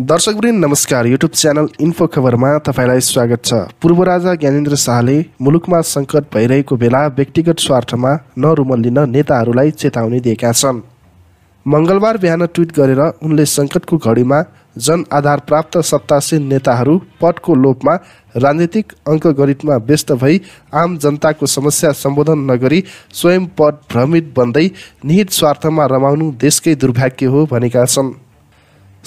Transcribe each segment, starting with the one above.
दर्शकवृन्द नमस्कार YouTube channel info खबरमा तपाईँलाई स्वागत छ पूर्व राजा ज्ञानेन्द्र शाहले मुलुकमा सङ्कट भइरहेको बेला व्यक्तिगत स्वार्थमा लिन नेताहरूलाई चेतावनी दिएका छन् मङ्गलबार बिहान ट्विट गरेर उनले सङ्कटको घडीमा जनआधार प्राप्त सत्तासीन नेताहरू पदको लोपमा राजनीतिक अङ्कगणितमा व्यस्त भई आम जनताको समस्या सम्बोधन नगरी स्वयं पद भ्रमित बन्दै निहित स्वार्थमा रमाउनु देशकै दुर्भाग्य हो भनेका छन्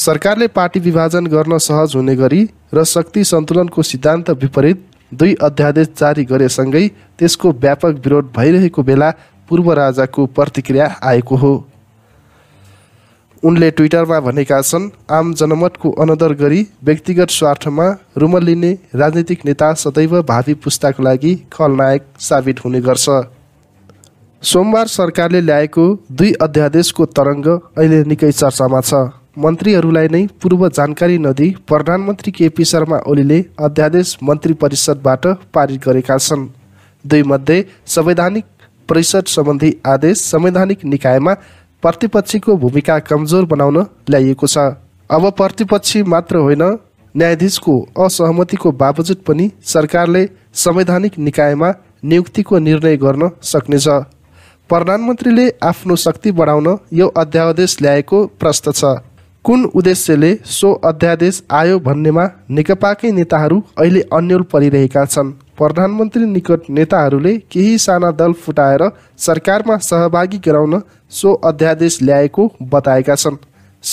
सरकारले पार्टी विभाजन गर्न सहज हुने गरी र शक्ति सन्तुलनको सिद्धान्त विपरीत दुई अध्यादेश जारी गरेसँगै त्यसको व्यापक विरोध भइरहेको बेला पूर्व राजाको प्रतिक्रिया आएको हो उनले ट्विटरमा भनेका छन् आम जनमतको अनदर गरी व्यक्तिगत स्वार्थमा रुमलिने लिने राजनीतिक नेता सदैव भावी पुस्ताको लागि खलनायक साबित हुने गर्छ सोमबार सरकारले ल्याएको दुई अध्यादेशको तरङ्ग अहिले निकै चर्चामा छ मन्त्रीहरूलाई नै पूर्व जानकारी नदिई प्रधानमन्त्री केपी शर्मा ओलीले अध्यादेश मन्त्री परिषदबाट पारित गरेका छन् दुईमध्ये संवैधानिक परिषद सम्बन्धी आदेश संवैधानिक निकायमा प्रतिपक्षीको भूमिका कमजोर बनाउन ल्याइएको छ अब प्रतिपक्षी मात्र होइन न्यायाधीशको असहमतिको बावजुद पनि सरकारले संवैधानिक निकायमा नियुक्तिको निर्णय गर्न सक्नेछ प्रधानमन्त्रीले आफ्नो शक्ति बढाउन यो अध्यादेश ल्याएको प्रश्न छ कुन उद्देश्यले सो अध्यादेश आयो भन्नेमा नेकपाकै नेताहरू अहिले अन्यल परिरहेका छन् प्रधानमन्त्री निकट नेताहरूले केही साना दल फुटाएर सरकारमा सहभागी गराउन सो अध्यादेश ल्याएको बताएका छन्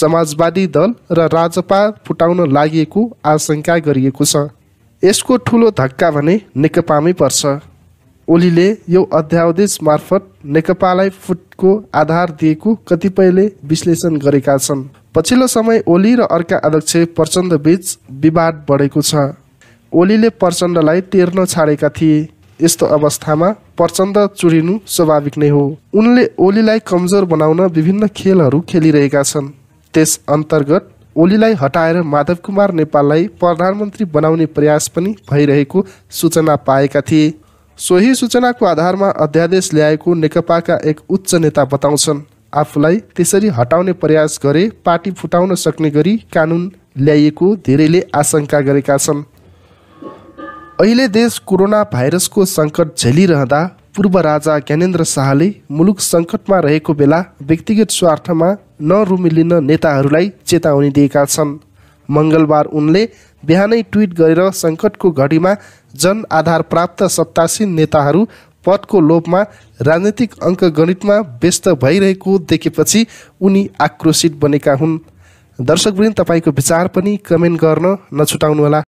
समाजवादी दल र राजपा फुटाउन लागिएको आशंका गरिएको छ यसको ठुलो धक्का भने नेकपामै पर्छ ओलीले यो अध्यादेश मार्फत नेकपालाई फुटको आधार दिएको कतिपयले विश्लेषण गरेका छन् पछिल्लो समय ओली र अर्का अध्यक्ष प्रचण्ड बीच विवाद बढेको छ ओलीले प्रचण्डलाई तेर्न छाडेका थिए यस्तो अवस्थामा प्रचण्ड चुरिनु स्वाभाविक नै हो उनले ओलीलाई कमजोर बनाउन विभिन्न खेलहरू खेलिरहेका छन् त्यस अन्तर्गत ओलीलाई हटाएर माधव कुमार नेपाललाई प्रधानमन्त्री बनाउने प्रयास पनि भइरहेको सूचना पाएका थिए सोही सूचनाको आधारमा अध्यादेश ल्याएको नेकपाका एक उच्च नेता बताउँछन् आफूलाई त्यसरी हटाउने प्रयास गरे पार्टी फुटाउन सक्ने गरी कानुन ल्याइएको धेरैले आशंका गरेका छन् अहिले देश कोरोना भाइरसको सङ्कट झेलिरहँदा पूर्व राजा ज्ञानेन्द्र शाहले मुलुक सङ्कटमा रहेको बेला व्यक्तिगत स्वार्थमा नरुमिलिन नेताहरूलाई चेतावनी दिएका छन् मङ्गलबार उनले बिहानै ट्विट गरेर सङ्कटको घडीमा जन आधार प्राप्त सत्तासीन नेताहरू पदको लोभमा राजनीतिक अङ्कगणितमा व्यस्त भइरहेको देखेपछि उनी आक्रोशित बनेका हुन् दर्शकवृन्द तपाईँको विचार पनि कमेन्ट गर्न नछुटाउनुहोला